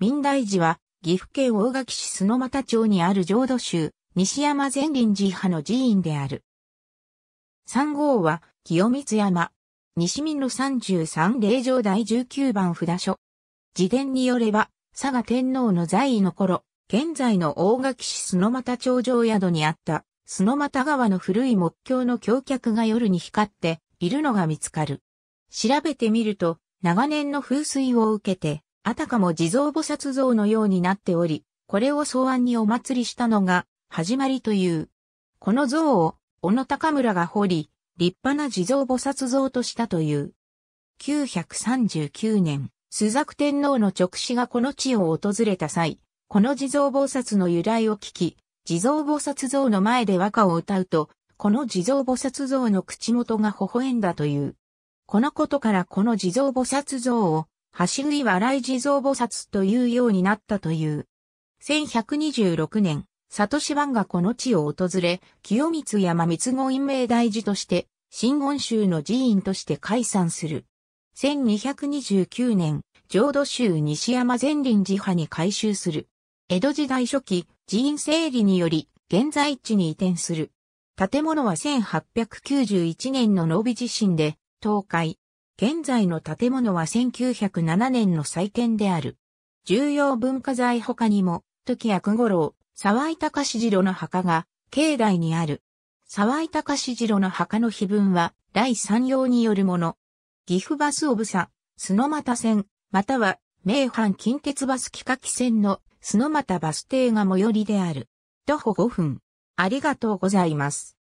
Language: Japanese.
民大寺は、岐阜県大垣市須又町にある浄土宗、西山善林寺派の寺院である。3号は、清光山。西民の33霊場第19番札所。自伝によれば、佐賀天皇の在位の頃、現在の大垣市須又町上宿にあった、須又川の古い木橋の橋脚が夜に光っているのが見つかる。調べてみると、長年の風水を受けて、あたかも地蔵菩薩像のようになっており、これを草案にお祭りしたのが、始まりという。この像を、小野高村が掘り、立派な地蔵菩薩像としたという。939年、朱雀天皇の直使がこの地を訪れた際、この地蔵菩薩の由来を聞き、地蔵菩薩像の前で和歌を歌うと、この地蔵菩薩像の口元が微笑んだという。このことからこの地蔵菩薩像を走り笑い地蔵菩薩というようになったという。1126年、里志湾がこの地を訪れ、清光山三合院明大寺として、新言州の寺院として解散する。1229年、浄土宗西山善林寺派に改修する。江戸時代初期、寺院整理により、現在地に移転する。建物は1891年の伸尾地震で、倒壊。現在の建物は1907年の再建である。重要文化財他にも、時役五郎、沢井隆次郎の墓が、境内にある。沢井隆次郎の墓の碑文は、第三用によるもの。岐阜バスオブサ、スノマタ線、または、名阪近鉄バス企画線の、スノマタバス停が最寄りである。徒歩5分。ありがとうございます。